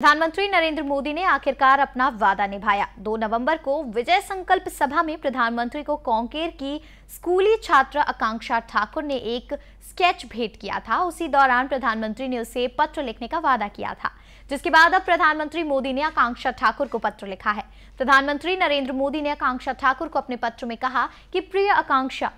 प्रधानमंत्री नरेंद्र मोदी ने आखिरकार अपना वादा निभाया 2 नवंबर को विजय संकल्प सभा में प्रधानमंत्री को कांकेर की स्कूली छात्रा आकांक्षा ठाकुर ने एक स्केच भेंट किया था उसी दौरान प्रधानमंत्री ने उसे पत्र लिखने का वादा किया था जिसके बाद अब प्रधानमंत्री मोदी ने आकांक्षा ठाकुर को पत्र लिखा है प्रधानमंत्री नरेंद्र मोदी ने आकांक्षा ठाकुर को अपने पत्र में कहा कि प्रिय आकांक्षा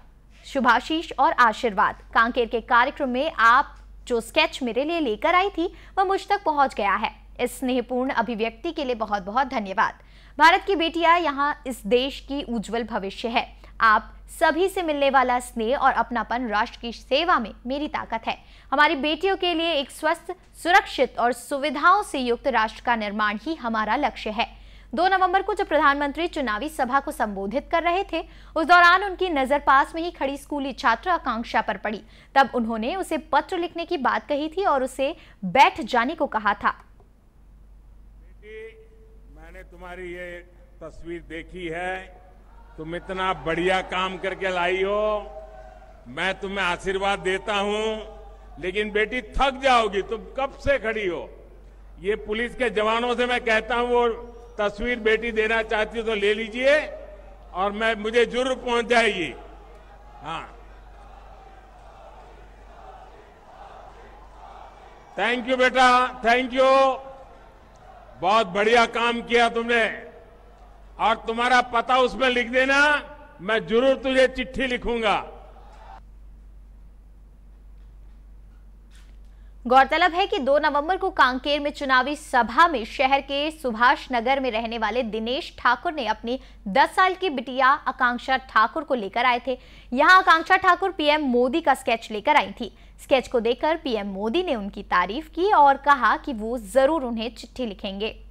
शुभाशीष और आशीर्वाद कांकेर के कार्यक्रम में आप जो स्केच मेरे लिए लेकर आई थी वह मुझ तक पहुंच गया है इस स्नेहपूर्ण अभिव्यक्ति के लिए बहुत बहुत धन्यवाद भारत की बेटियां यहाँ इस देश की उज्जवल भविष्य है आप सभी से मिलने वाला स्नेह और अपनापन राष्ट्र की सेवा में मेरी ताकत है हमारी बेटियों के लिए एक स्वस्थ सुरक्षित और सुविधाओं से युक्त राष्ट्र का निर्माण ही हमारा लक्ष्य है दो नवंबर को जब प्रधानमंत्री चुनावी सभा को संबोधित कर रहे थे उस दौरान उनकी नजर पास में ही खड़ी स्कूली छात्र आकांक्षा पर पड़ी तब उन्होंने उसे पत्र लिखने की बात कही थी और उसे बैठ जाने को कहा था मैंने तुम्हारी ये तस्वीर देखी है तुम इतना बढ़िया काम करके लाई हो मैं तुम्हें आशीर्वाद देता हूं लेकिन बेटी थक जाओगी तुम कब से खड़ी हो ये पुलिस के जवानों से मैं कहता हूं वो तस्वीर बेटी देना चाहती हो तो ले लीजिए और मैं मुझे जुर्म पहुंच जाएगी हाँ थैंक यू बेटा थैंक यू बहुत बढ़िया काम किया तुमने और तुम्हारा पता उसमें लिख देना मैं जरूर तुझे चिट्ठी लिखूंगा गौरतलब है कि 2 नवंबर को कांकेर में चुनावी सभा में शहर के सुभाष नगर में रहने वाले दिनेश ठाकुर ने अपनी 10 साल की बिटिया आकांक्षा ठाकुर को लेकर आए थे यहां आकांक्षा ठाकुर पीएम मोदी का स्केच लेकर आई थी स्केच को देखकर पीएम मोदी ने उनकी तारीफ की और कहा कि वो जरूर उन्हें चिट्ठी लिखेंगे